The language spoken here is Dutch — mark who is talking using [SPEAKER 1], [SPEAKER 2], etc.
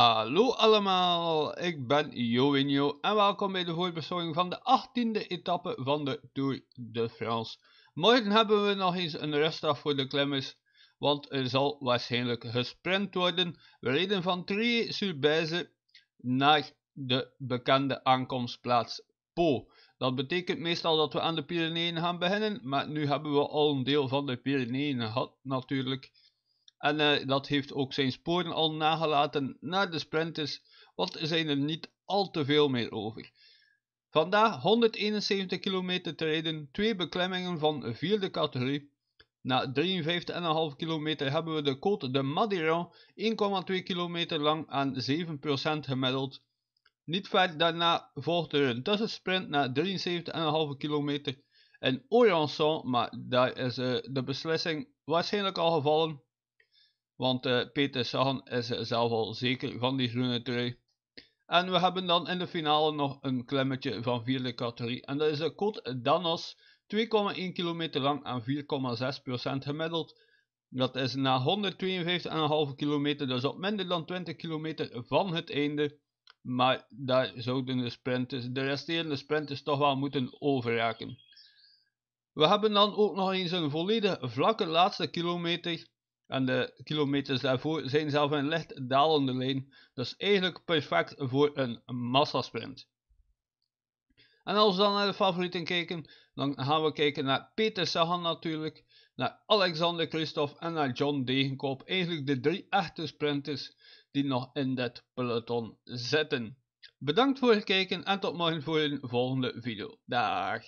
[SPEAKER 1] Hallo allemaal, ik ben Joenio en welkom bij de voorbeschouwing van de 18e etappe van de Tour de France. Morgen hebben we nog eens een rustdag voor de klimmers, want er zal waarschijnlijk gesprint worden. We reden van trier sur bijze naar de bekende aankomstplaats Po. Dat betekent meestal dat we aan de Pyreneeën gaan beginnen, maar nu hebben we al een deel van de Pyreneeën gehad natuurlijk. En eh, dat heeft ook zijn sporen al nagelaten naar de sprinters, Wat zijn er niet al te veel meer over. Vandaag 171 kilometer te rijden, twee beklemmingen van vierde categorie. Na 53,5 kilometer hebben we de Côte de Madiran, 1,2 kilometer lang aan 7% gemiddeld. Niet ver daarna volgt er een tussensprint na 73,5 kilometer in orançon, maar daar is eh, de beslissing waarschijnlijk al gevallen. Want uh, Peter Sagan is eh, zelf al zeker van die groene trui. En we hebben dan in de finale nog een klemmetje van vierde categorie. En dat is de Côte Danos. 2,1 kilometer lang en 4,6% gemiddeld. Dat is na 152,5 kilometer, dus op minder dan 20 kilometer van het einde. Maar daar zouden de sprinters, de resterende sprinters toch wel moeten overraken. We hebben dan ook nog eens een volledig vlakke laatste kilometer. En de kilometers daarvoor zijn zelf een licht dalende lijn. Dus eigenlijk perfect voor een massasprint. En als we dan naar de favorieten kijken, dan gaan we kijken naar Peter Sagan natuurlijk, naar Alexander Christophe en naar John Degenkoop. Eigenlijk de drie echte sprinters die nog in dit peloton zitten. Bedankt voor het kijken en tot morgen voor een volgende video. Dag!